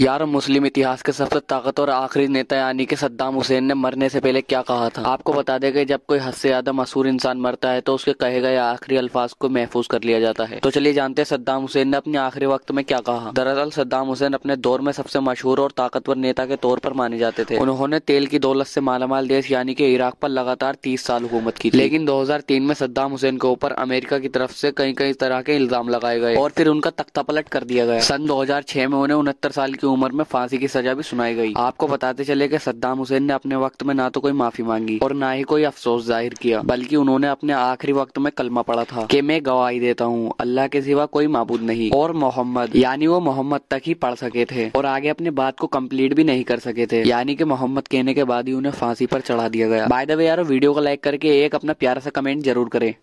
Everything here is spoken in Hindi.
यार मुस्लिम इतिहास के सबसे ताकत और आखिरी नेता यानी कि सद्दाम हुसैन ने मरने से पहले क्या कहा था आपको बता दें कि जब कोई हद से ज्यादा मशहूर इंसान मरता है तो उसके कहे गए आखिरी अल्फाज को महफूज कर लिया जाता है तो चलिए जानते हैं सद्दाम हुसैन ने अपने आखिरी वक्त में क्या कहा दरअसल सद्दाम हुसैन अपने दौर में सबसे मशहूर और ताकतवर नेता के तौर पर माने जाते थे उन्होंने तेल की दौलत से मालामाल देश यानी कि इराक पर लगातार तीस साल हुकूमत की लेकिन दो में सद्दाम हुसैन के ऊपर अमेरिका की तरफ से कई कई तरह के इल्जाम लगाए गए और फिर उनका तख्ता पलट कर दिया गया सन दो में उन्हें उनहत्तर साल की की उम्र में फांसी की सजा भी सुनाई गई आपको बताते चले कि सद्दाम हुसैन ने अपने वक्त में ना तो कोई माफी मांगी और ना ही कोई अफसोस जाहिर किया बल्कि उन्होंने अपने आखिरी वक्त में कलमा पड़ा था कि मैं गवाही देता हूँ अल्लाह के सिवा कोई मबूद नहीं और मोहम्मद यानी वो मोहम्मद तक ही पढ़ सके थे और आगे अपनी बात को कम्प्लीट भी नहीं कर सके थे यानी की मोहम्मद कहने के बाद ही उन्हें फांसी पर चढ़ा दिया गया बाय द वे यार वीडियो को लाइक करके एक अपना प्यारा सा कमेंट जरूर करें